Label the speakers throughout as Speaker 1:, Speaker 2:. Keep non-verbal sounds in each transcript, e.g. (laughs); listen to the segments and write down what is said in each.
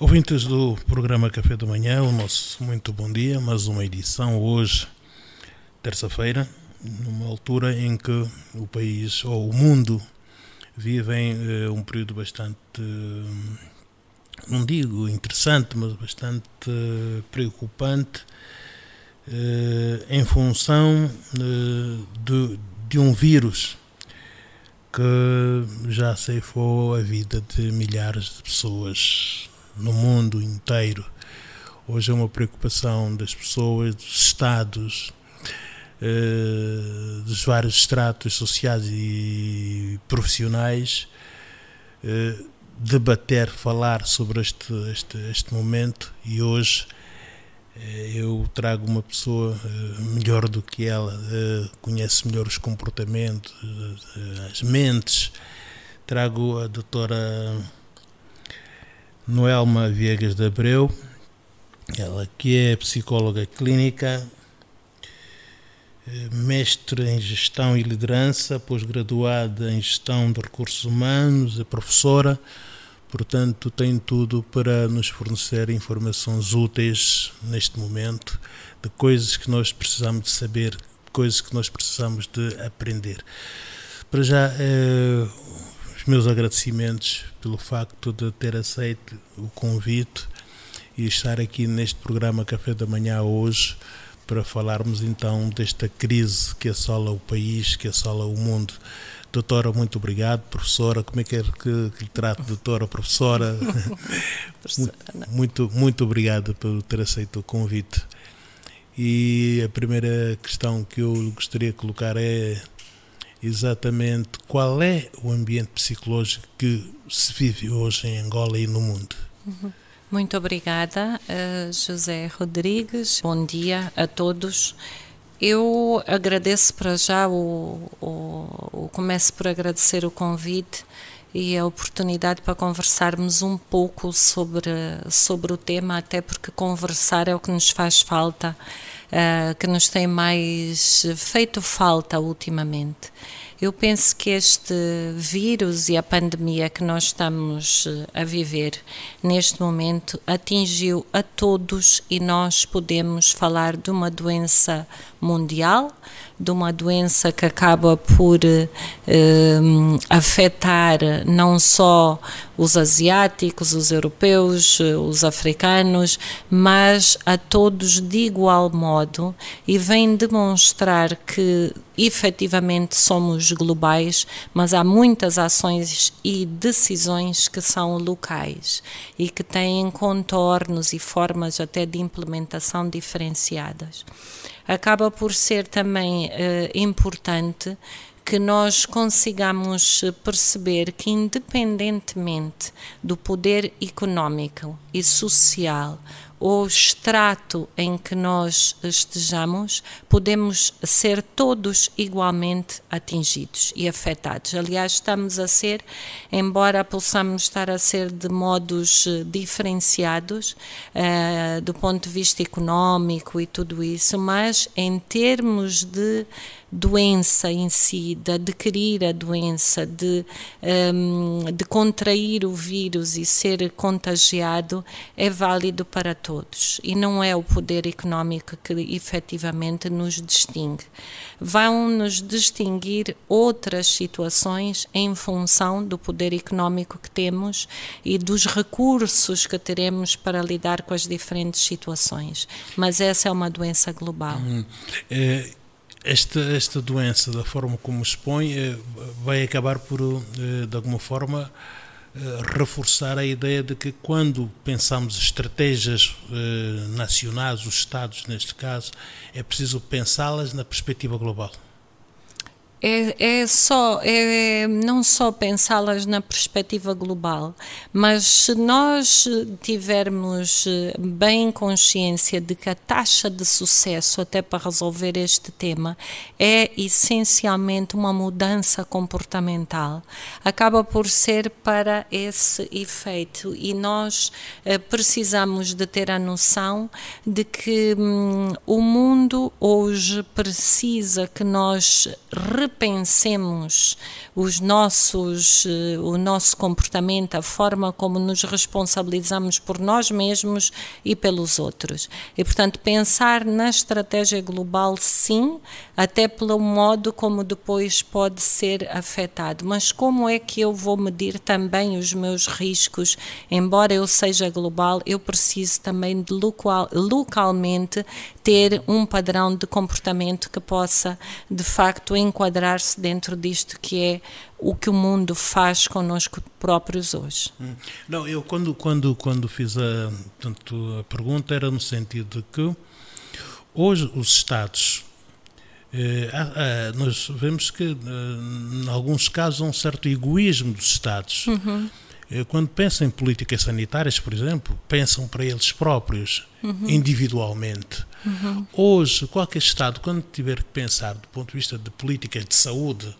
Speaker 1: Ouvintes do programa Café da Manhã, o nosso muito bom dia, mais uma edição hoje, terça-feira, numa altura em que o país ou o mundo vivem eh, um período bastante, não digo interessante, mas bastante eh, preocupante eh, em função eh, de, de um vírus que já ceifou a vida de milhares de pessoas no mundo inteiro. Hoje é uma preocupação das pessoas, dos Estados, eh, dos vários estratos sociais e profissionais, eh, debater, falar sobre este, este, este momento e hoje eh, eu trago uma pessoa melhor do que ela, conhece melhor os comportamentos, as mentes. Trago a doutora Noelma Viegas de Abreu, ela que é psicóloga clínica, eh, mestre em gestão e liderança, pós-graduada em gestão de recursos humanos, é professora, portanto, tem tudo para nos fornecer informações úteis neste momento, de coisas que nós precisamos de saber, coisas que nós precisamos de aprender. Para já, eh, meus agradecimentos pelo facto de ter aceito o convite e estar aqui neste programa Café da Manhã hoje para falarmos então desta crise que assola o país, que assola o mundo. Doutora, muito obrigado. Professora, como é que é que, que lhe trato, doutora, (laughs) professora? muito, muito obrigado por ter aceito o convite. E a primeira questão que eu gostaria de colocar é exatamente qual é o ambiente psicológico que se vive hoje em Angola e no mundo.
Speaker 2: Uhum. Muito obrigada, eh, José Rodrigues. Bom dia a todos. Eu agradeço para já o, o, o começo por agradecer o convite e a oportunidade para conversarmos um pouco sobre, sobre o tema, até porque conversar é o que nos faz falta, uh, que nos tem mais feito falta ultimamente. Eu penso que este vírus e a pandemia que nós estamos eh, a viver neste momento atingiu a todos e nós podemos falar de uma doença mundial, de uma doença que acaba por eh, afetar não só os asiáticos, os europeus, os africanos, mas a todos de igual modo e vem demonstrar que efetivamente somos globais, mas há muitas ações e decisões que são locais e que têm contornos e formas até de implementação diferenciadas acaba por ser também eh, importante que nós consigamos perceber que, independentemente do poder econômico e social o extrato em que nós estejamos, podemos ser todos igualmente atingidos e afetados. Aliás, estamos a ser, embora possamos estar a ser de modos eh, diferenciados uh, do ponto de vista económico e tudo isso, mas em termos de doença em si, de adquirir a doença, de, um, de contrair o vírus e ser contagiado, é válido para todos. E não é o poder económico que efetivamente nos distingue. Vão nos distinguir outras situações em função do poder económico que temos e dos recursos que teremos para lidar com as diferentes situações. Mas essa é uma doença global. Hum,
Speaker 1: é esta, esta doença, da forma como expõe, eh, vai acabar por, eh, de alguma forma, eh, reforçar a ideia de que quando pensamos estratégias nacionais, os Estados neste caso, é preciso pensá-las na perspectiva global
Speaker 2: é, é, só é não só pensá-las na perspectiva global, mas se nós tivermos eh, bem consciência de que a taxa de sucesso até para resolver este tema é essencialmente uma mudança comportamental, acaba por ser para esse efeito e nós eh, precisamos de ter a noção de que hum, o mundo hoje precisa que nós repensemos os nossos, eh, o nosso comportamento, a forma como nos responsabilizamos por nós mesmos e pelos outros. E, portanto, pensar na estratégia global, sim, até pelo modo como depois pode ser afetado. Mas como é que eu vou medir também os meus riscos? Embora eu seja global, eu preciso também de local, localmente ter um padrão de comportamento que possa, de facto, enquadrar enquadrar-se dentro disto que é o que o mundo faz connosco próprios hoje.
Speaker 1: Hum. Não, eu quando quando quando fiz a, portanto, a pergunta era no sentido de que hoje os estados eh, ah, ah, nós vemos que eh, em alguns casos há um certo egoísmo dos estados. Uhum eh, quando pensam em políticas sanitárias, por exemplo, pensam para eles próprios, uhum. individualmente. Uhum. Hoje, qualquer Estado, quando tiver que pensar do ponto de vista de políticas de saúde,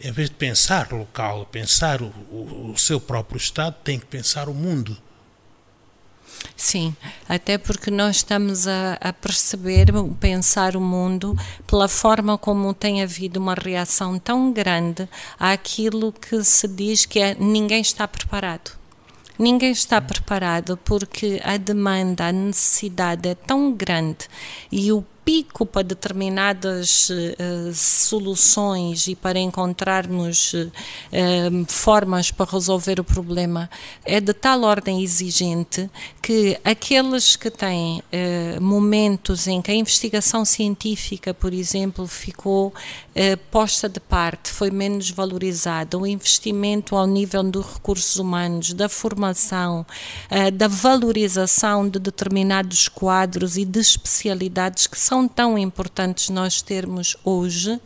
Speaker 1: em vez de pensar local, pensar o, o, o seu próprio Estado, tem que pensar o mundo.
Speaker 2: Sim, até porque nós estamos a, a, perceber, pensar o mundo pela forma como tem havido uma reação tão grande àquilo que se diz que é, ninguém está preparado. Ninguém está preparado porque a demanda, a necessidade é tão grande e o pico para determinadas uh, soluções e para encontrarmos uh, formas para resolver o problema é de tal ordem exigente que aqueles que têm uh, momentos em que a investigação científica, por exemplo, ficou posta de parte, foi menos valorizada, o investimento ao nível dos recursos humanos, da formação, da valorização de determinados quadros e de especialidades que são são tão importantes nós termos hoje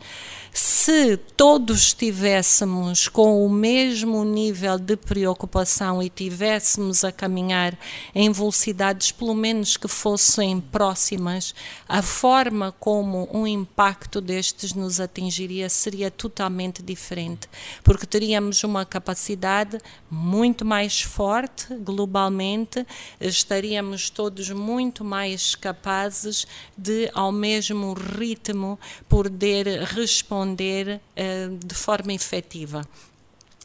Speaker 2: se todos estivéssemos com o mesmo nível de preocupação e tivéssemos a caminhar em velocidades, pelo menos que fossem próximas, a forma como um impacto destes nos atingiria seria totalmente diferente, porque teríamos uma capacidade muito mais forte globalmente, estaríamos todos muito mais capazes de, ao mesmo ritmo, poder responder responder eh, de forma efetiva.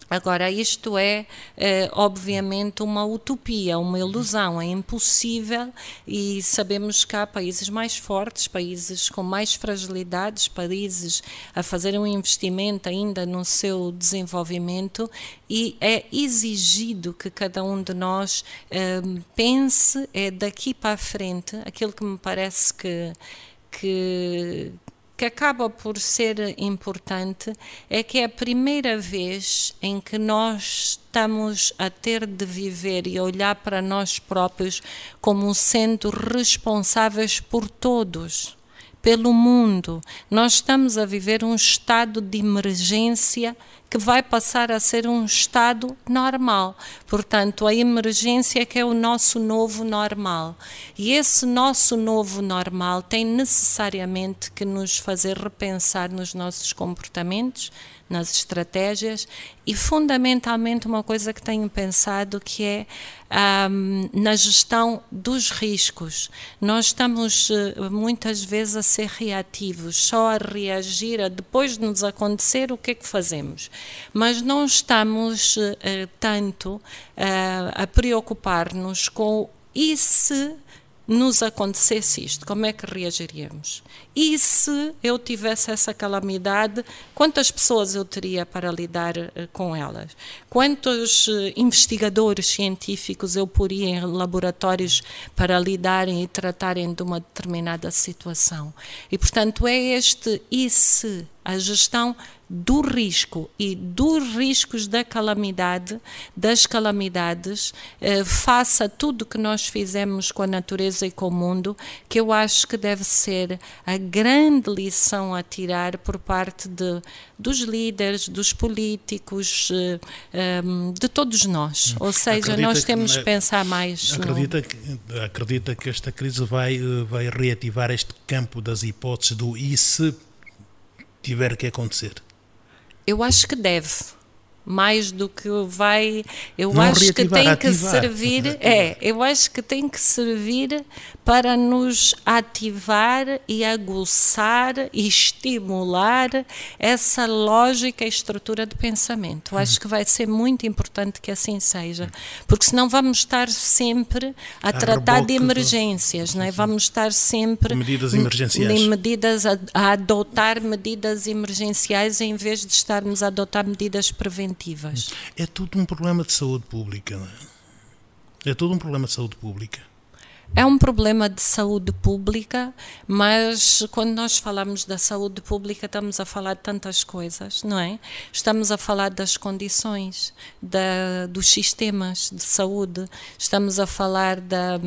Speaker 2: Agora, isto é, eh, obviamente, uma utopia, uma ilusão, é impossível e sabemos que há países mais fortes, países com mais fragilidades, países a fazer um investimento ainda no seu desenvolvimento e é exigido que cada um de nós eh, pense é, daqui para a frente aquilo que me parece que. Que, que acaba por ser importante é que é a primeira vez em que nós estamos a ter de viver e olhar para nós próprios como sendo responsáveis por todos, pelo mundo. Nós estamos a viver um estado de emergência que vai passar a ser um estado normal. Portanto, a emergência é que é o nosso novo normal. E esse nosso novo normal tem necessariamente que nos fazer repensar nos nossos comportamentos, nas estratégias e fundamentalmente uma coisa que tenho pensado que é um, na gestão dos riscos. Nós estamos eh, muitas vezes a ser reativos, só a reagir a depois de nos acontecer o que é que fazemos, mas não estamos uh, tanto uh, a preocupar-nos com e se nos acontecesse isto, como é que reagiríamos? E se eu tivesse essa calamidade, quantas pessoas eu teria para lidar eh, com elas? Quantos eh, investigadores científicos eu poria em laboratórios para lidarem e tratarem de uma determinada situação? E, portanto, é este e se a gestão do risco e dos riscos da calamidade, das calamidades, eh, face a tudo que nós fizemos com a natureza e com o mundo, que eu acho que deve ser a grande lição a tirar por parte de, dos líderes, dos políticos, eh, eh, de todos nós. Ou seja, acredita nós temos que na, pensar mais. Acredita,
Speaker 1: no... que, acredita que esta crise vai, eh, vai reativar este campo das hipóteses do e se tiver que acontecer?
Speaker 2: Eu acho que deve mais do que vai. Eu não acho que tem ativar. que servir. É, eu acho que tem que servir para nos ativar e aguçar e estimular essa lógica e estrutura de pensamento. Eu uhum. acho que vai ser muito importante que assim seja, porque senão vamos estar sempre a, a tratar de emergências, do... não é? Vamos estar sempre medidas emergenciais, medidas a, a adotar medidas emergenciais em vez de estarmos a adotar medidas preventivas
Speaker 1: é tudo um problema de saúde pública. é? é todo um problema de saúde
Speaker 2: pública. É um problema de saúde pública, mas quando nós falamos da saúde pública, estamos a falar de tantas coisas, não é? Estamos a falar das condições, da, dos sistemas de saúde, estamos a falar da,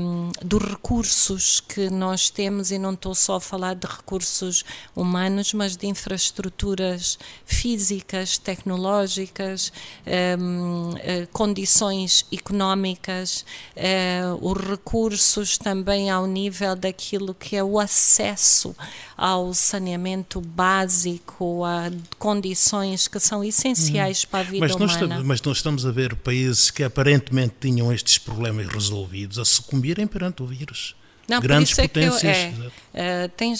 Speaker 2: dos recursos que nós temos, e não estou só a falar de recursos humanos, mas de infraestruturas físicas, tecnológicas, ehm, eh, condições económicas, eh, os recursos também ao nível daquilo que é o acesso ao saneamento básico, a condições que são essenciais hum. para a vida mas humana.
Speaker 1: mas nós estamos a ver países que aparentemente tinham estes problemas resolvidos a sucumbirem perante o vírus. Não, grandes é que Eu, é, uh,
Speaker 2: é, tem,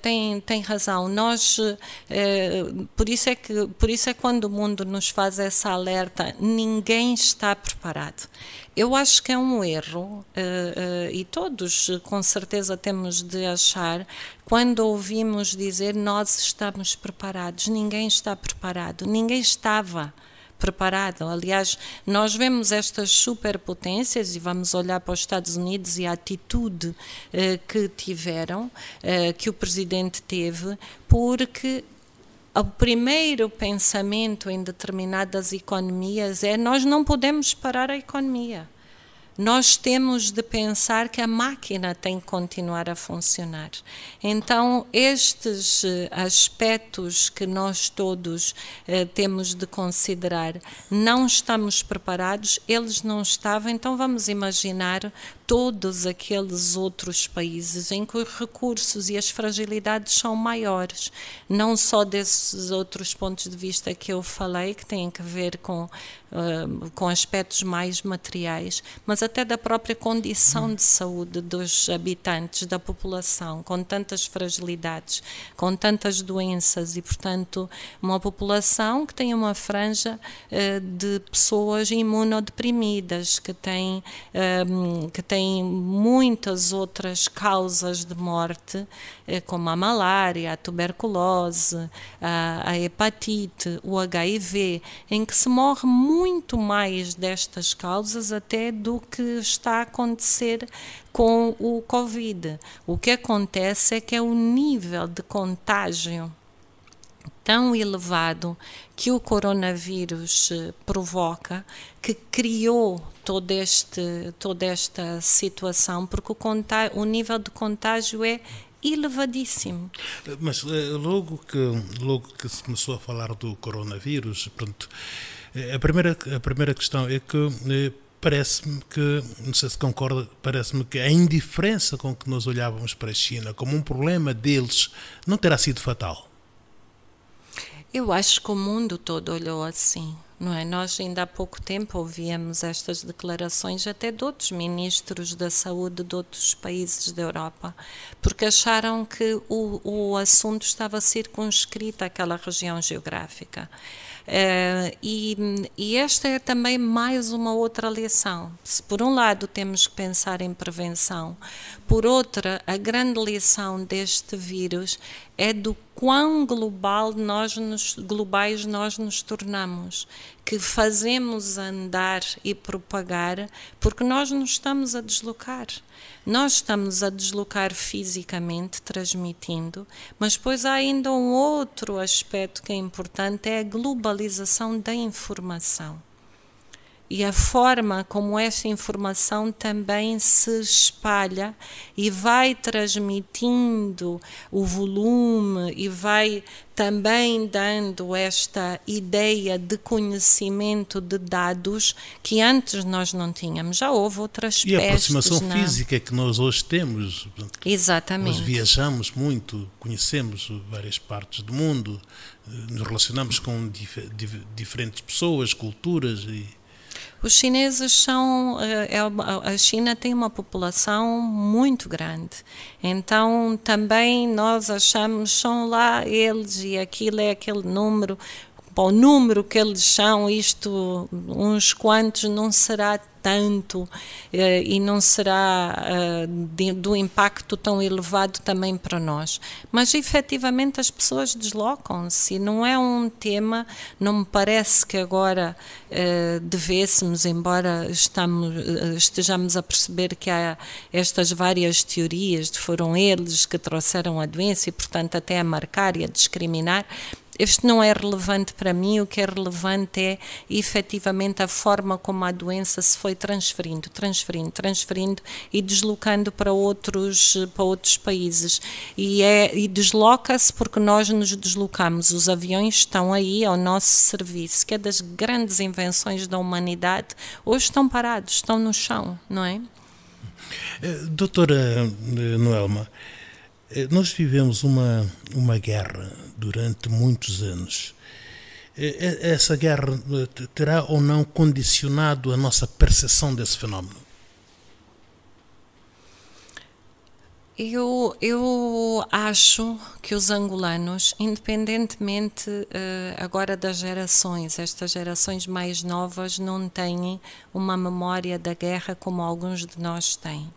Speaker 2: tem, tem razão. Nós, uh, por, isso é que, por isso é quando o mundo nos faz essa alerta, ninguém está preparado. Eu acho que é um erro, uh, e todos com certeza temos de achar, quando ouvimos dizer nós estamos preparados, ninguém está preparado, ninguém estava preparado preparado. Aliás, nós vemos estas superpotências e vamos olhar para os Estados Unidos e a atitude eh, que tiveram, eh, que o presidente teve, porque o primeiro pensamento em determinadas economias é nós não podemos parar a economia nós temos de pensar que a máquina tem que continuar a funcionar. Então, estes eh, aspectos que nós todos eh, temos de considerar, não estamos preparados, eles não estavam, então vamos imaginar todos aqueles outros países em que os recursos e as fragilidades são maiores, não só desses outros pontos de vista que eu falei, que têm a ver com, uh, com aspectos mais materiais, mas até da própria condição de saúde dos habitantes, da população, com tantas fragilidades, com tantas doenças e, portanto, uma população que tem uma franja uh, de pessoas imunodeprimidas, que tem, ah, que tem tem muitas outras causas de morte, eh, como a malária, a tuberculose, a, a hepatite, o HIV, em que se morre muito mais destas causas até do que está a acontecer com o Covid. O que acontece é que é o nível de contágio tão elevado que o coronavírus eh, provoca, que criou todo este, toda esta situação, porque o, contágio, o nível de contágio é elevadíssimo.
Speaker 1: Eh, mas eh, logo que, logo que se começou a falar do coronavírus, pronto, a primeira, a primeira questão é que parece-me que, não sei se concorda, parece-me que a indiferença com que nós olhávamos para a China como um problema deles não terá sido fatal.
Speaker 2: Eu acho que o mundo todo olhou assim. Não é? Nós ainda há pouco tempo ouvíamos estas declarações até de outros ministros da saúde de outros países da Europa, porque acharam que o, o assunto estava circunscrito àquela região geográfica. Uh, e, e, esta é também mais uma outra lição. Se por um lado temos que pensar em prevenção, por outra, a grande lição deste vírus é do quão global nós nos, globais nós nos tornamos, que fazemos andar e propagar, porque nós não estamos a deslocar. Nós estamos a deslocar fisicamente, transmitindo, mas depois há ainda um outro aspecto que é importante, é a globalização da informação e a forma como essa informação também se espalha e vai transmitindo o volume e vai também dando esta ideia de conhecimento de dados que antes nós não tínhamos. Já houve outras e E a aproximação na... É? física
Speaker 1: que nós hoje temos. Exatamente. Nós viajamos muito, conhecemos várias partes do mundo, eh, nos relacionamos com dif diferentes pessoas, culturas e
Speaker 2: os chineses são. Eh, é a China tem uma população muito grande. Então, também nós achamos, são lá eles e aquilo é aquele número para o número que eles são, isto, uns quantos, não será tanto eh, e não será eh, de, do impacto tão elevado também para nós. Mas efetivamente as pessoas deslocam-se, não é um tema, não me parece que agora eh, devêssemos, embora estamos, eh, estejamos a perceber que há estas várias teorias, foram eles que trouxeram a doença e, portanto, até a marcar e a discriminar, este não é relevante para mim, o que é relevante é efetivamente a forma como a doença se foi transferindo, transferindo, transferindo e deslocando para outros, para outros países. E, é, e desloca-se porque nós nos deslocamos, os aviões estão aí ao nosso serviço, que é das grandes invenções da humanidade, hoje estão parados, estão no chão, não é?
Speaker 1: Eh, doutora eh, Noelma, eh, nós vivemos uma, uma guerra durante muitos anos. Eh, eh, essa guerra terá ou não condicionado a nossa percepção desse fenómeno?
Speaker 2: Eu, eu acho que os angolanos, independentemente agora das gerações, estas gerações mais novas não têm uma memória da guerra como alguns de nós têm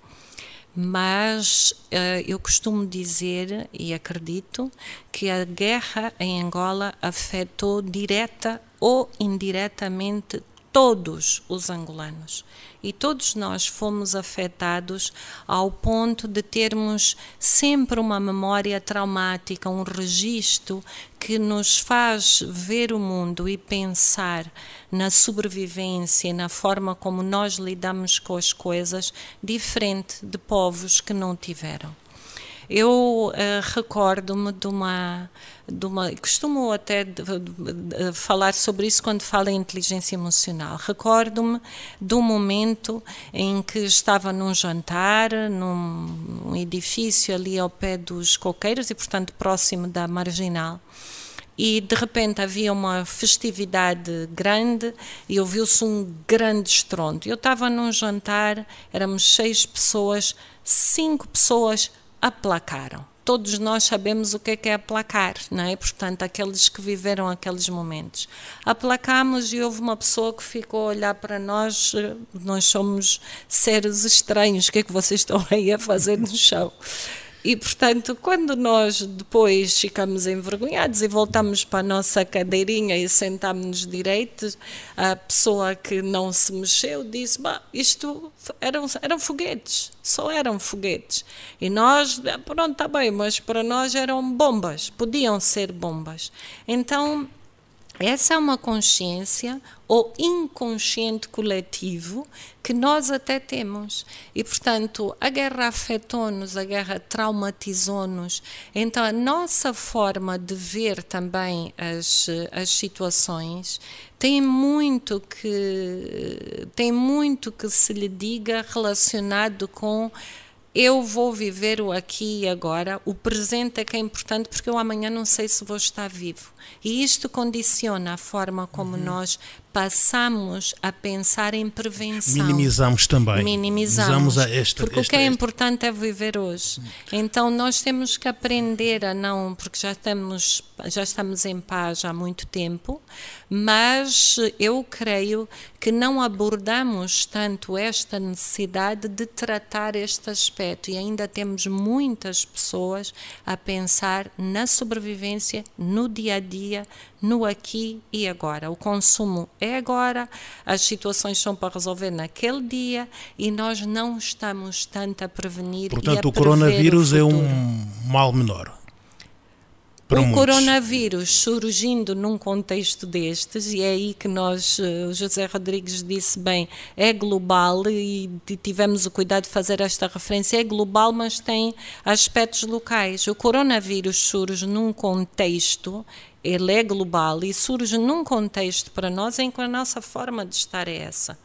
Speaker 2: mas eh, eu costumo dizer e acredito que a guerra em Angola afetou direta ou indiretamente todos os angolanos. E todos nós fomos afetados ao ponto de termos sempre uma memória traumática, um registro que nos faz ver o mundo e pensar na sobrevivência, na forma como nós lidamos com as coisas, diferente de povos que não tiveram. Eu uh, recordo-me de uma, de uma. Costumo até de, de, falar sobre isso quando falo em inteligência emocional. Recordo-me de um momento em que estava num jantar, num um edifício ali ao pé dos coqueiros e, portanto, próximo da marginal e de repente havia uma festividade grande e ouviu-se um grande estrondo. Eu estava num jantar, éramos seis pessoas, cinco pessoas aplacaram. Todos nós sabemos o que é, que é aplacar, não é? Portanto, aqueles que viveram aqueles momentos. aplacámos. e houve uma pessoa que ficou a olhar para nós, nós somos seres estranhos, o que é que vocês estão aí a fazer no chão? E, portanto, quando nós depois ficamos envergonhados e voltamos para a nossa cadeirinha e sentámos-nos direitos, a pessoa que não se mexeu disse: isto eram, eram foguetes, só eram foguetes. E nós, ah, pronto, está bem, mas para nós eram bombas, podiam ser bombas. Então, essa é uma consciência ou inconsciente coletivo que nós até temos. E, portanto, a guerra afetou-nos, a guerra traumatizou-nos. Então, a nossa forma de ver também as, as situações tem muito que tem muito que se lhe diga relacionado com eu vou viver o aqui e agora, o presente é que é importante, porque eu amanhã não sei se vou estar vivo. E isto condiciona a forma como uhum. nós passamos a pensar em prevenção. Minimizamos
Speaker 1: também. Minimizamos. Minimizamos esta, porque esta, o que é
Speaker 2: esta. importante é viver hoje. Então nós temos que aprender a não, porque já estamos, já estamos em paz há muito tempo, mas eu creio que não abordamos tanto esta necessidade de tratar este aspecto e ainda temos muitas pessoas a pensar na sobrevivência, no dia a dia, no aqui e agora. O consumo é agora, as situações são para resolver naquele dia e nós não estamos tanto a prevenir. Portanto, a o coronavírus o é um
Speaker 1: mal menor.
Speaker 2: Para o muitos. coronavírus surgindo num contexto destes, e é aí que nós, eh, José Rodrigues disse bem, é global e tivemos o cuidado de fazer esta referência, é global, mas tem aspectos locais. O coronavírus surge num contexto ele é global e surge num contexto para nós em que a nossa forma de estar é essa.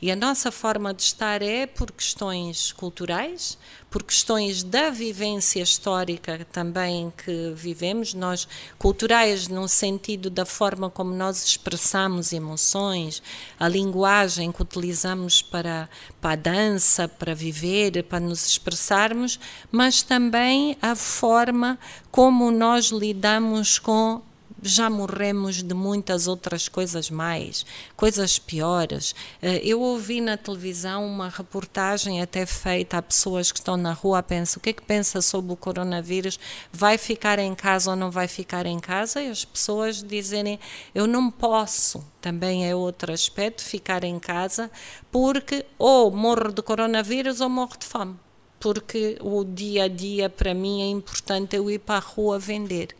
Speaker 2: E a nossa forma de estar é por questões culturais, por questões da vivência histórica também que vivemos, nós culturais no sentido da forma como nós expressamos emoções, a linguagem que utilizamos para, para a dança, para viver, para nos expressarmos, mas também a forma como nós lidamos com já morremos de muitas outras coisas mais, coisas piores. Eh, eu ouvi na televisão uma reportagem até feita a pessoas que estão na rua, pensa o que é que pensa sobre o coronavírus, vai ficar em casa ou não vai ficar em casa? E as pessoas dizerem, eu não posso, também é outro aspecto, ficar em casa, porque ou morro de coronavírus ou morro de fome. Porque o dia a dia para mim é importante eu ir para a rua vender.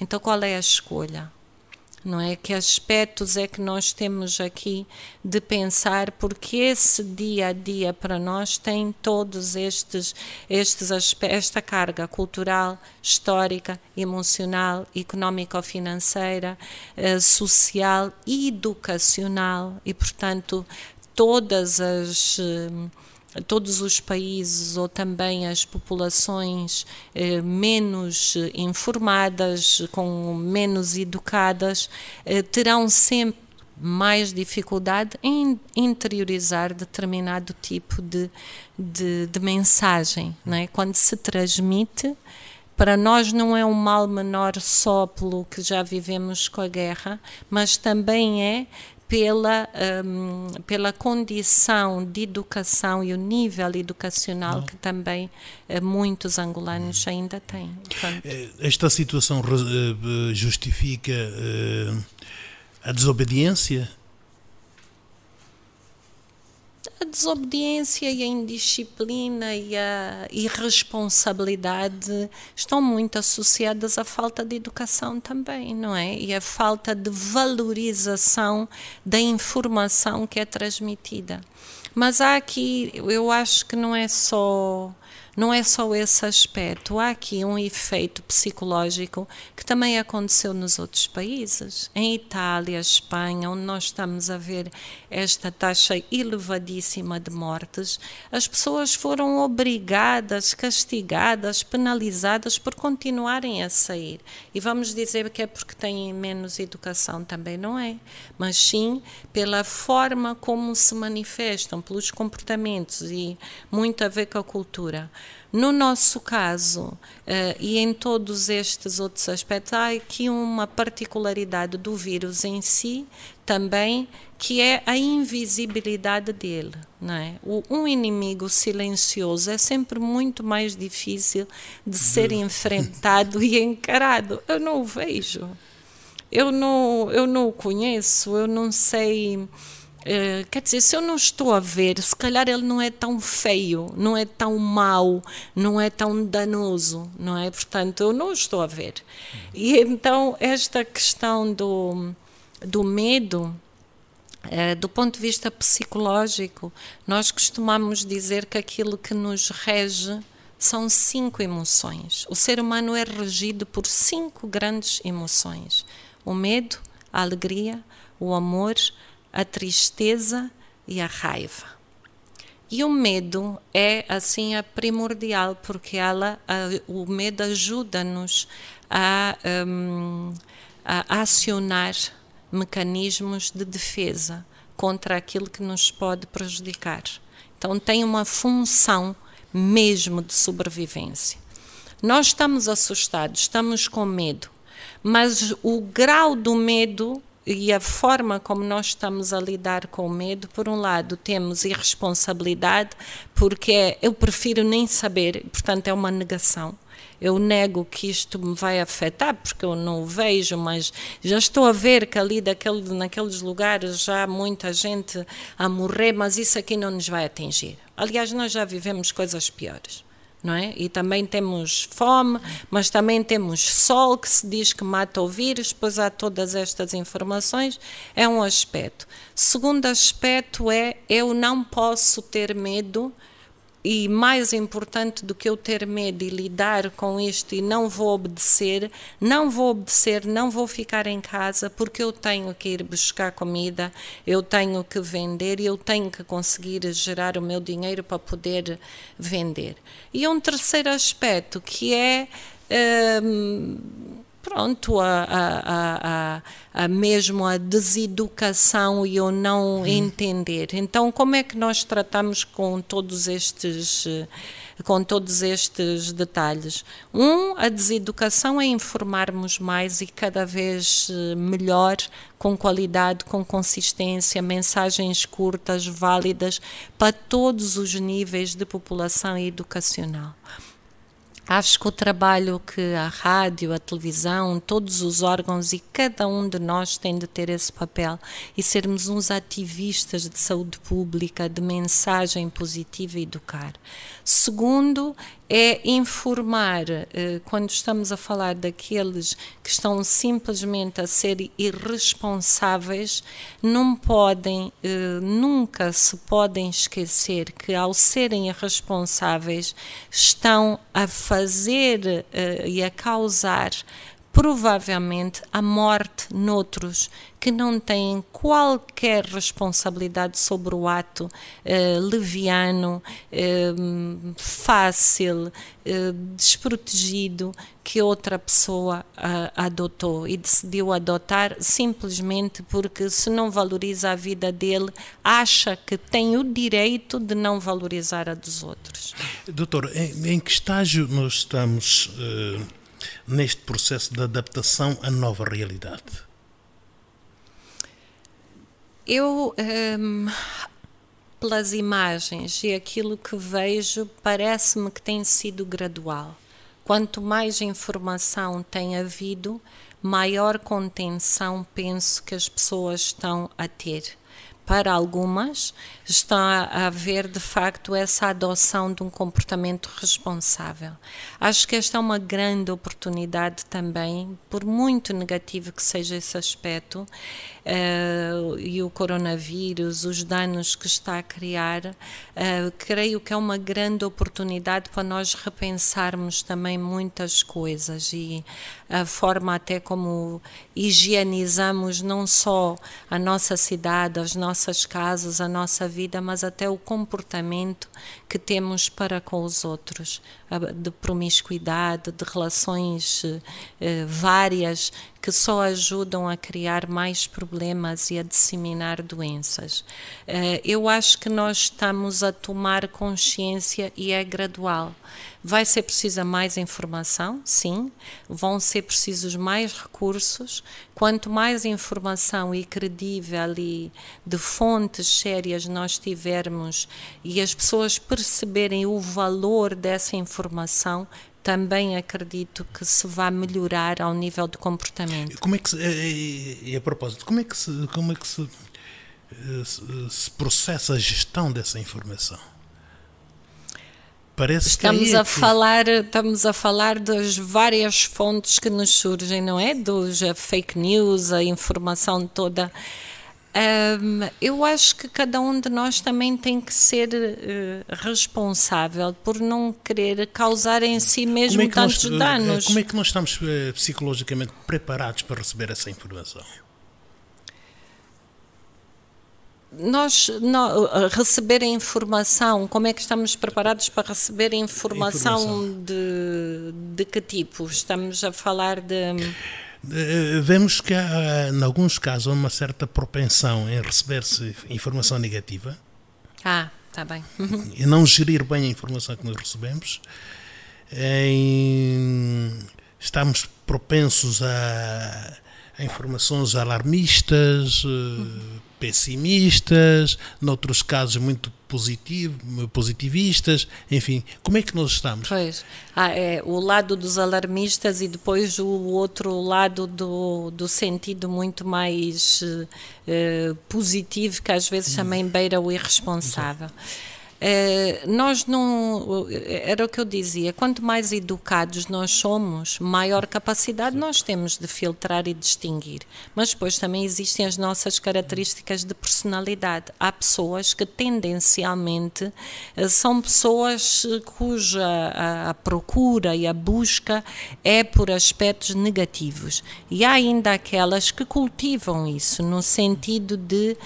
Speaker 2: Então, qual é a escolha? Não é? Que aspectos é que nós temos aqui de pensar, porque esse dia a dia para nós tem todos estes, estes esta carga cultural, histórica, emocional, económico-financeira, eh, social, e educacional e, portanto, todas as eh, todos os países ou também as populações eh, menos eh, informadas, com menos educadas, eh, terão sempre mais dificuldade em interiorizar determinado tipo de, de, de mensagem. Né? Quando se transmite, para nós não é um mal menor só pelo que já vivemos com a guerra, mas também é pela, um, pela condição de educação e o nível educacional Não. que também eh, muitos angolanos hum. ainda têm. Portanto, eh,
Speaker 1: Esta situação eh, justifica a desobediência
Speaker 2: desobediência e a indisciplina e a irresponsabilidade estão muito associadas à falta de educação também, não é? E à falta de valorização da informação que é transmitida. Mas há aqui, eu acho que não é só não é só esse aspecto, há aqui um efeito psicológico que também aconteceu nos outros países. Em Itália, Espanha, onde nós estamos a ver esta taxa elevadíssima de mortes, as pessoas foram obrigadas, castigadas, penalizadas por continuarem a sair. E vamos dizer que é porque têm menos educação também, não é? Mas sim pela forma como se manifestam, pelos comportamentos e muito a ver com a cultura. No nosso caso, eh, e em todos estes outros aspectos, há aqui uma particularidade do vírus em si também, que é a invisibilidade dele. Não é? o, um inimigo silencioso é sempre muito mais difícil de ser uhum. enfrentado e encarado. Eu não o vejo. Eu não, eu não o conheço, eu não sei eh, quer dizer, se eu não estou a ver, se calhar ele não é tão feio, não é tão mau, não é tão danoso, não é? Portanto, eu não estou a ver. E então, esta questão do, do medo, eh, do ponto de vista psicológico, nós costumamos dizer que aquilo que nos rege são cinco emoções. O ser humano é regido por cinco grandes emoções: o medo, a alegria, o amor, a tristeza e a raiva. E o medo é assim a primordial porque ela, a, o medo ajuda-nos a, um, a acionar mecanismos de defesa contra aquilo que nos pode prejudicar. Então tem uma função mesmo de sobrevivência. Nós estamos assustados, estamos com medo, mas o grau do medo e a forma como nós estamos a lidar com o medo, por um lado, temos irresponsabilidade, porque eu prefiro nem saber, portanto, é uma negação. Eu nego que isto me vai afetar, porque eu não o vejo, mas já estou a ver que ali daquele, naqueles lugares já há muita gente a morrer, mas isso aqui não nos vai atingir. Aliás, nós já vivemos coisas piores não é? E também temos fome, mas também temos sol que se diz que mata o vírus, pois há todas estas informações, é um aspecto. Segundo aspecto é eu não posso ter medo e mais importante do que eu ter medo e lidar com isto e não vou obedecer, não vou obedecer, não vou ficar em casa porque eu tenho que ir buscar comida, eu tenho que vender e eu tenho que conseguir gerar o meu dinheiro para poder vender. E um terceiro aspecto que é. Hum, pronto, a, a, a, a, mesmo a deseducação e o não hum. entender. Então, como é que nós tratamos com todos estes com todos estes detalhes? Um, a deseducação é informarmos mais e cada vez eh, melhor, com qualidade, com consistência, mensagens curtas, válidas para todos os níveis de população educacional. Acho que o trabalho que a rádio, a televisão, todos os órgãos e cada um de nós tem de ter esse papel e sermos uns ativistas de saúde pública, de mensagem positiva e educar. Segundo, é informar, eh, quando estamos a falar daqueles que estão simplesmente a ser irresponsáveis, não podem, eh, nunca se podem esquecer que ao serem irresponsáveis estão a fazer fazer uh, e a causar provavelmente a morte noutros que não têm qualquer responsabilidade sobre o ato eh, leviano, eh, fácil, eh, desprotegido que outra pessoa eh, adotou e decidiu adotar simplesmente porque se não valoriza a vida dele, acha que tem o direito de não valorizar a dos outros.
Speaker 1: Doutor, em, em que estágio nós estamos... Eh, neste processo de adaptação à nova realidade?
Speaker 2: Eu, hum, pelas imagens e aquilo que vejo, parece-me que tem sido gradual. Quanto mais informação tem havido, maior contenção penso que as pessoas estão a ter para algumas, está a haver de facto essa adoção de um comportamento responsável. Acho que esta é uma grande oportunidade também, por muito negativo que seja esse aspecto, uh, e o coronavírus, os danos que está a criar, uh, creio que é uma grande oportunidade para nós repensarmos também muitas coisas e a forma até como higienizamos não só a nossa cidade, as nossas nossas casas, a nossa vida, mas até o comportamento que temos para com os outros. Ah, de promiscuidade, de relações eh, eh, várias que só ajudam a criar mais problemas e a disseminar doenças. Eh, eu acho que nós estamos a tomar consciência e é gradual. Vai ser precisa mais informação, sim, vão ser precisos mais recursos. Quanto mais informação e credível e de fontes sérias nós tivermos e as pessoas perceberem o valor dessa informação, também acredito que se vá melhorar ao nível de comportamento.
Speaker 1: Como é que se, e, é, é, e a propósito, como é que se, como é que se, eh, se processa a gestão dessa informação? Parece estamos que é a que...
Speaker 2: falar estamos a falar das várias fontes que nos surgem, não é? Dos eh, fake news, a informação toda um, eu acho que cada um de nós também tem que ser uh, responsável por não querer causar em si é mesmo é tantos nós, eh, danos. Como
Speaker 1: é que nós estamos uh, psicologicamente preparados para receber essa informação?
Speaker 2: Nós não, receber a informação, como é que estamos preparados para receber informação, informação. De, de que tipo? Estamos a falar de.
Speaker 1: Eh, vemos que há, em alguns casos, uma certa propensão em receber-se informação negativa.
Speaker 2: Ah, está bem. (laughs)
Speaker 1: E não gerir bem a informação que nós recebemos. Em, estamos propensos a, a informações alarmistas, uhum. pessimistas, noutros casos muito positivo, positivistas, enfim, como é que nós estamos?
Speaker 2: Pois, ah, é, o lado dos alarmistas e depois o outro lado do, do sentido muito mais eh, positivo, que às vezes hum. também beira o irresponsável. Eh, nós não. Era o que eu dizia, quanto mais educados nós somos, maior capacidade nós temos de filtrar e distinguir. Mas depois também existem as nossas características de personalidade. Há pessoas que tendencialmente eh, são pessoas eh, cuja a, a procura e a busca é por aspectos negativos. E há ainda aquelas que cultivam isso, no sentido de,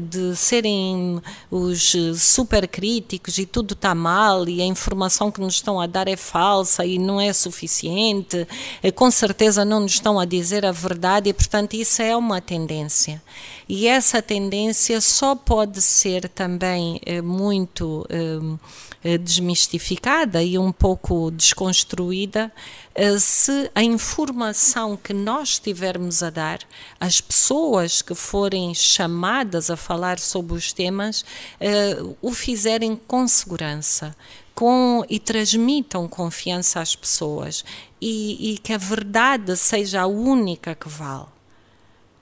Speaker 2: de serem os super super críticos e tudo está mal e a informação que nos estão a dar é falsa e não é suficiente, eh, com certeza não nos estão a dizer a verdade e, portanto, isso é uma tendência. E essa tendência só pode ser também eh, muito eh, desmistificada e um pouco desconstruída eh, se a informação que nós estivermos a dar, as pessoas que forem chamadas a falar sobre os temas, eh, o fizerem com segurança. Com, e transmitam confiança às pessoas e, e que a verdade seja a única que vale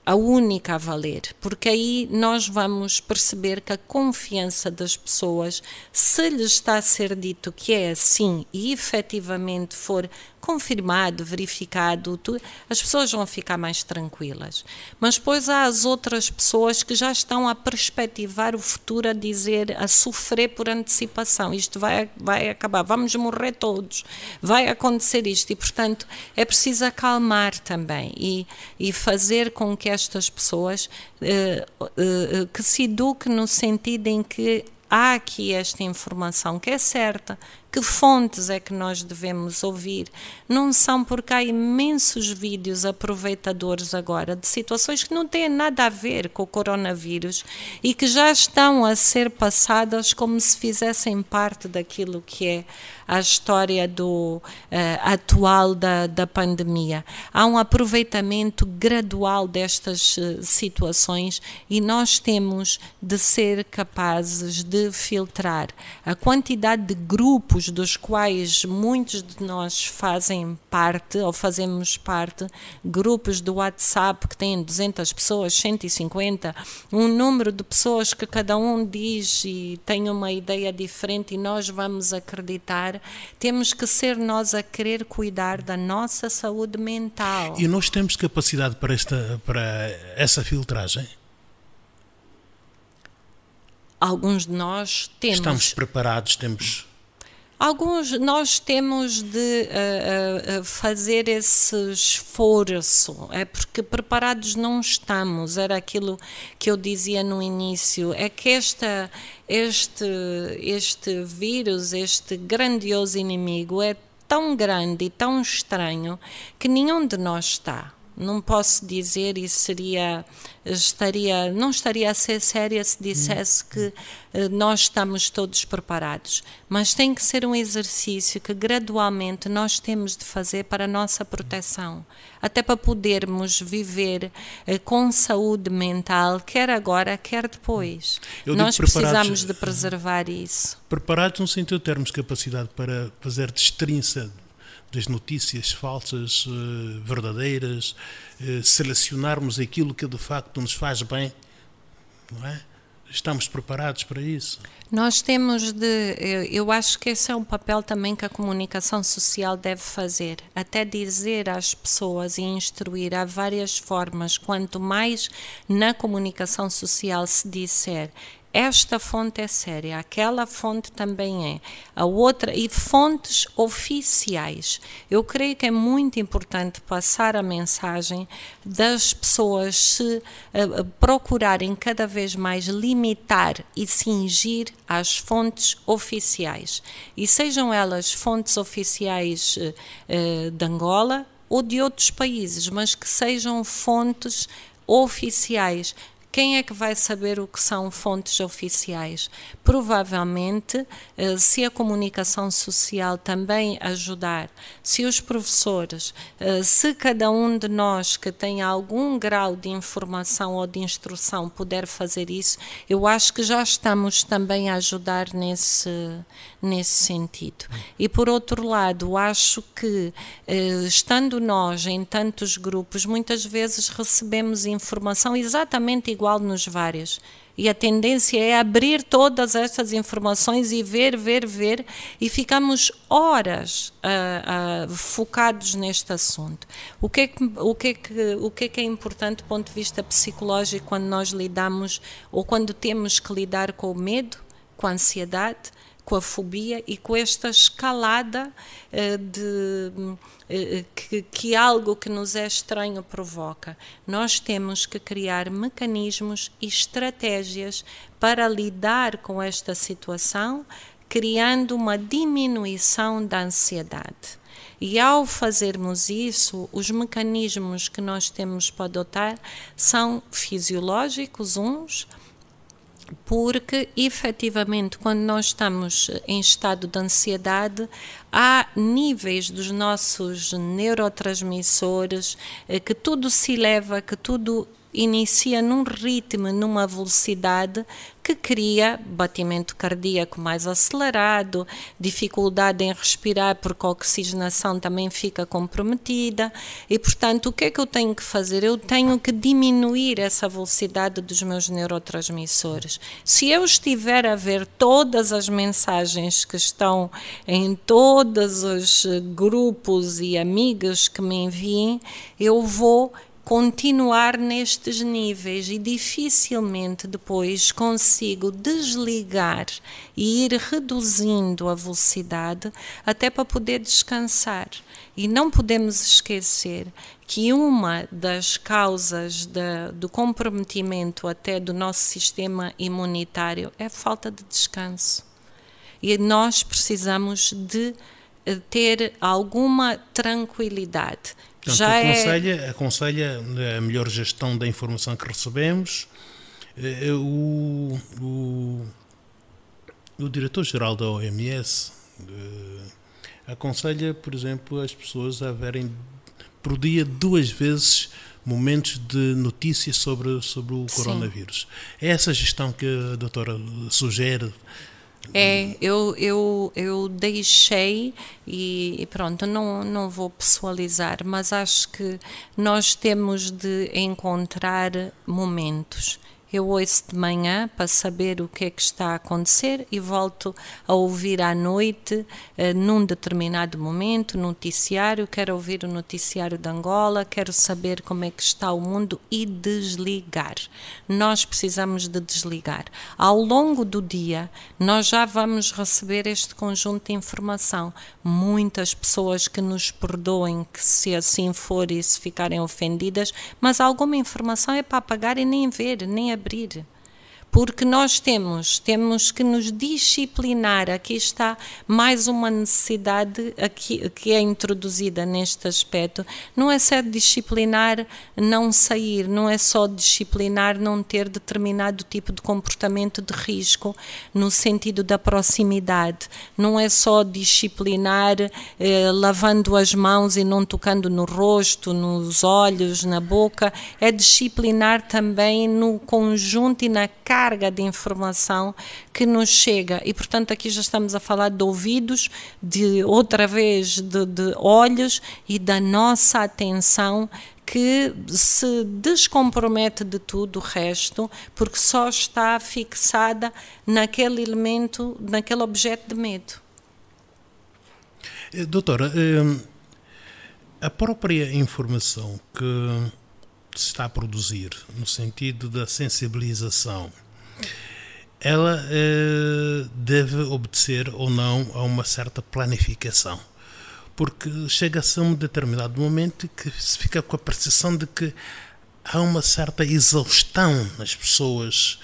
Speaker 2: a única a valer, porque aí nós vamos perceber que a confiança das pessoas, se lhes está a ser dito que é assim e efetivamente for confirmado, verificado, tu, as pessoas vão ficar mais tranquilas. Mas depois há as outras pessoas que já estão a perspectivar o futuro, a dizer, a sofrer por antecipação. Isto vai, vai acabar, vamos morrer todos, vai acontecer isto. E, portanto, é preciso acalmar também e, e fazer com que estas pessoas eh, eh, que se eduquem no sentido em que há aqui esta informação que é certa, que fontes é que nós devemos ouvir. Não são porque há imensos vídeos aproveitadores agora de situações que não têm nada a ver com o coronavírus e que já estão a ser passadas como se fizessem parte daquilo que é a história do uh, atual da, da pandemia. Há um aproveitamento gradual destas eh, situações e nós temos de ser capazes de filtrar a quantidade de grupos grupos dos quais muitos de nós fazem parte ou fazemos parte, grupos do WhatsApp que têm 200 pessoas, 150, um número de pessoas que cada um diz e tem uma ideia diferente e nós vamos acreditar, temos que ser nós a querer cuidar da nossa saúde mental. E
Speaker 1: nós temos capacidade para, esta, para essa filtragem?
Speaker 2: alguns de nós temos. Estamos
Speaker 1: preparados, temos.
Speaker 2: Alguns, nós temos de uh, uh, fazer esse esforço, é porque preparados não estamos, era aquilo que eu dizia no início, é que esta, este, este vírus, este grandioso inimigo é tão grande e tão estranho que nenhum de nós está. Não posso dizer e seria estaria não estaria a ser séria se dissesse que eh, nós estamos todos preparados, mas tem que ser um exercício que gradualmente nós temos de fazer para a nossa proteção, até para podermos viver eh, com saúde mental, quer agora, quer depois. Eu nós precisamos de preservar isso.
Speaker 1: Preparados no sentido de termos capacidade para fazer destrinça das notícias falsas, eh, verdadeiras, eh, selecionarmos aquilo que de facto nos faz bem, não é? Estamos preparados para isso?
Speaker 2: Nós temos de. Eu acho que esse é um papel também que a comunicação social deve fazer. Até dizer às pessoas e instruir há várias formas. Quanto mais na comunicação social se disser esta fonte é séria, aquela fonte também é, a outra, e fontes oficiais. Eu creio que é muito importante passar a mensagem das pessoas se uh, procurarem cada vez mais limitar e cingir às fontes oficiais. E sejam elas fontes oficiais uh, de Angola ou de outros países, mas que sejam fontes oficiais quem é que vai saber o que são fontes oficiais? Provavelmente, eh, se a comunicação social também ajudar, se os professores, eh, se cada um de nós que tem algum grau de informação ou de instrução puder fazer isso, eu acho que já estamos também a ajudar nesse, nesse sentido. E por outro lado, acho que, eh, estando nós em tantos grupos, muitas vezes recebemos informação exatamente igual igual nos vários. E a tendência é abrir todas estas informações e ver, ver, ver, e ficamos horas uh, uh, focados neste assunto. O que, é que, o, que é que, o que é que é importante do ponto de vista psicológico quando nós lidamos ou quando temos que lidar com o medo, com a ansiedade, com a fobia e com esta escalada eh, de, hum, eh, que, que algo que nos é estranho provoca. Nós temos que criar mecanismos e estratégias para lidar com esta situação, criando uma diminuição da ansiedade. E ao fazermos isso, os mecanismos que nós temos para adotar são fisiológicos, uns, porque efetivamente, quando nós estamos em estado de ansiedade, há níveis dos nossos neurotransmissores eh, que tudo se leva, que tudo inicia num ritmo, numa velocidade que cria batimento cardíaco mais acelerado, dificuldade em respirar porque a oxigenação também fica comprometida. E, portanto, o que é que eu tenho que fazer? Eu tenho que diminuir essa velocidade dos meus neurotransmissores. Se eu estiver a ver todas as mensagens que estão em todos os grupos e amigos que me enviem, eu vou continuar nestes níveis e dificilmente depois consigo desligar e ir reduzindo a velocidade até para poder descansar. E não podemos esquecer que uma das causas de, do comprometimento até do nosso sistema imunitário é a falta de descanso. E nós precisamos de eh, ter alguma tranquilidade Portanto, já aconselha,
Speaker 1: é... aconselha eh, a melhor gestão da informação que recebemos. Eh, eh, o, o, o diretor-geral da OMS aconselha, por exemplo, as pessoas a verem por dia duas vezes momentos de notícias sobre, sobre o coronavírus. Sim. É essa gestão que a doutora sugere
Speaker 2: é, eu, eu, eu deixei e, e, pronto, não, não vou pessoalizar, mas acho que nós temos de encontrar momentos eu ouço de manhã para saber o que é que está a acontecer e volto a ouvir à noite, eh, num determinado momento, noticiário, quero ouvir o noticiário de Angola, quero saber como é que está o mundo e desligar. Nós precisamos de desligar. Ao longo do dia, nós já vamos receber este conjunto de informação. Muitas pessoas que nos perdoem, que se assim for e se ficarem ofendidas, mas alguma informação é para apagar e nem ver, nem abrir brilha porque nós temos, temos que nos disciplinar. Aqui está mais uma necessidade aqui, que é introduzida neste aspecto. Não é só disciplinar não sair, não é só disciplinar não ter determinado tipo de comportamento de risco no sentido da proximidade. Não é só disciplinar eh, lavando as mãos e não tocando no rosto, nos olhos, na boca. É disciplinar também no conjunto e na cara carga de informação que nos chega. E, portanto, aqui já estamos a falar de ouvidos, de outra vez de, de olhos e da nossa atenção que se descompromete de tudo o resto, porque só está fixada naquele elemento, naquele objeto de medo.
Speaker 1: Eh, doutora, eh, a própria informação que se está a produzir no sentido da sensibilização ela eh, deve obedecer ou não a uma certa planificação. Porque chega-se a um determinado momento que se fica com a percepção de que há uma certa exaustão nas pessoas,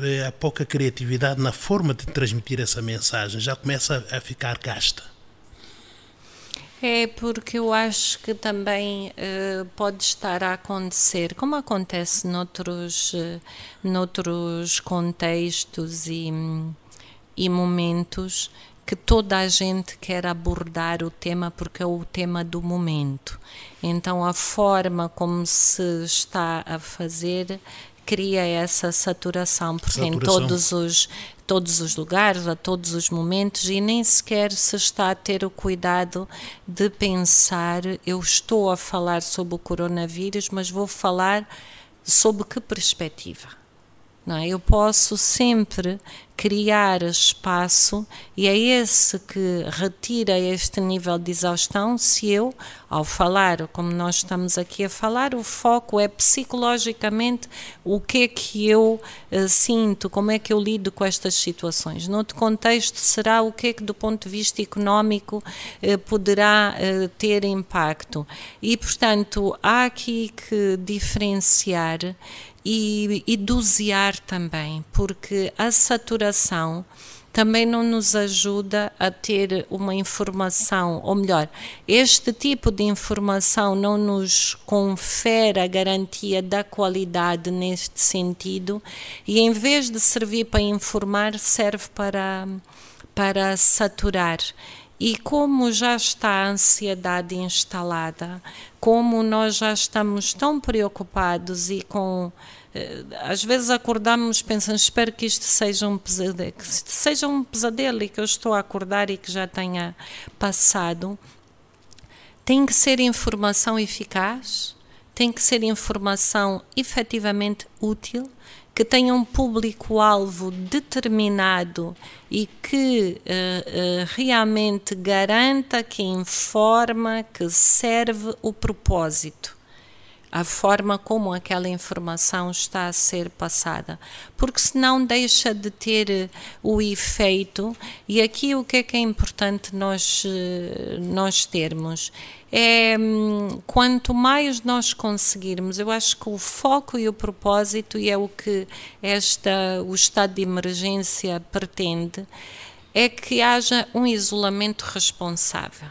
Speaker 1: eh, há pouca criatividade na forma de transmitir essa mensagem, já começa a, a ficar gasta
Speaker 2: é porque eu acho que também uh, pode estar a acontecer, como acontece noutros, uh, noutros contextos e, e momentos, que toda a gente quer abordar o tema porque é o tema do momento. Então, a forma como se está a fazer cria essa saturação, porque saturação. em todos os todos os lugares, a todos os momentos e nem sequer se está a ter o cuidado de pensar: eu estou a falar sobre o coronavírus, mas vou falar sobre que perspectiva? Não é? Eu posso sempre criar espaço e é esse que retira este nível de exaustão se eu, ao falar, como nós estamos aqui a falar, o foco é psicologicamente o que é que eu uh, sinto, como é que eu lido com estas situações. Noutro contexto será o que é que do ponto de vista económico uh, poderá uh, ter impacto. E, portanto, há aqui que diferenciar e, e dosear também, porque a saturação também não nos ajuda a ter uma informação, ou melhor, este tipo de informação não nos confere a garantia da qualidade neste sentido, e em vez de servir para informar, serve para, para saturar. E como já está a ansiedade instalada, como nós já estamos tão preocupados e com eh, às vezes acordamos pensando espero que isto seja um pesadelo, que seja um pesadelo e que eu estou a acordar e que já tenha passado. Tem que ser informação eficaz, tem que ser informação efetivamente útil que tenha um público-alvo determinado e que uh, uh, realmente garanta, que informa, que serve o propósito. A forma como aquela informação está a ser passada, porque senão deixa de ter eh, o efeito. E aqui o que é que é importante nós, nós termos? é, quanto mais nós conseguirmos, eu acho que o foco e o propósito, e é o que esta, o estado de emergência pretende, é que haja um isolamento responsável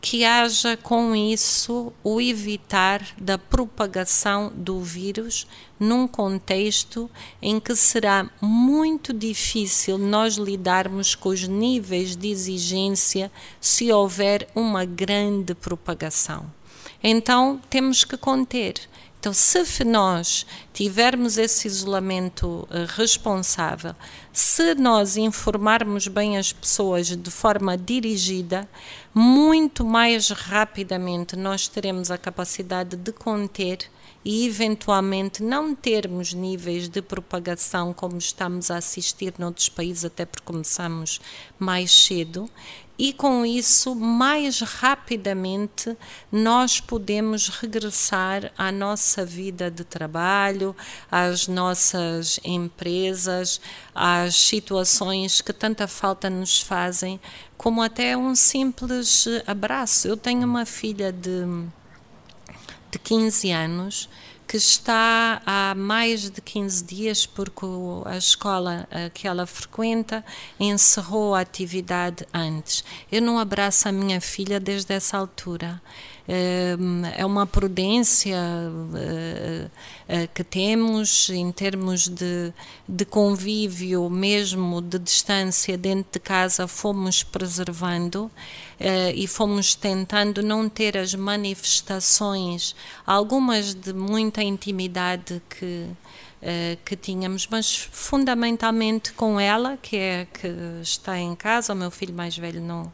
Speaker 2: que haja com isso o evitar da propagação do vírus num contexto em que será muito difícil nós lidarmos com os níveis de exigência se houver uma grande propagação. Então, temos que conter então, se nós tivermos esse isolamento eh, responsável, se nós informarmos bem as pessoas de forma dirigida, muito mais rapidamente nós teremos a capacidade de conter e eventualmente não termos níveis de propagação como estamos a assistir noutros países, até porque começamos mais cedo, e com isso, mais rapidamente, nós podemos regressar à nossa vida de trabalho, às nossas empresas, às situações que tanta falta nos fazem, como até um simples abraço. Eu tenho uma filha de, de 15 anos que está há mais de 15 dias, porque a escola eh, que ela frequenta encerrou a atividade antes. Eu não abraço a minha filha desde essa altura. Eh, é uma prudência eh, eh, que temos em termos de, de convívio, mesmo de distância dentro de casa, fomos preservando e fomos tentando não ter as manifestações, algumas de muita intimidade que que tínhamos, mas fundamentalmente com ela, que é que está em casa, o meu filho mais velho não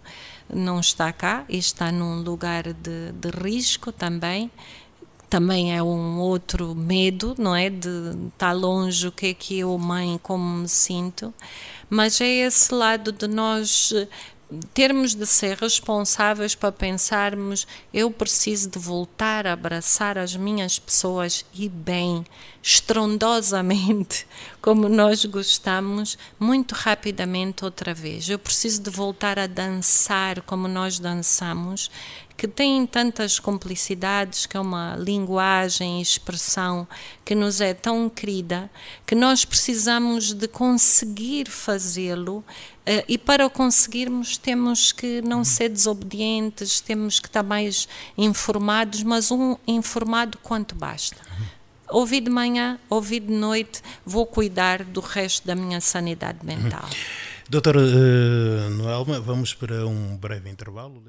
Speaker 2: não está cá e está num lugar de, de risco também também é um outro medo, não é? De estar tá longe, o que é que eu, mãe, como me sinto. Mas é esse lado de nós termos de ser responsáveis para pensarmos eu preciso de voltar a abraçar as minhas pessoas e bem, estrondosamente, (laughs) como nós gostamos, muito rapidamente outra vez. Eu preciso de voltar a dançar como nós dançamos, que tem tantas complicidades, que é uma linguagem, expressão que nos é tão querida, que nós precisamos de conseguir fazê-lo eh, e para o conseguirmos temos que não uhum. ser desobedientes, temos que estar mais informados, mas um informado quanto basta. Uhum. Ouvi de manhã, ouvi de noite, vou cuidar do resto da minha sanidade uhum. mental.
Speaker 1: Doutor uh, eh, Noelma, vamos para um breve intervalo.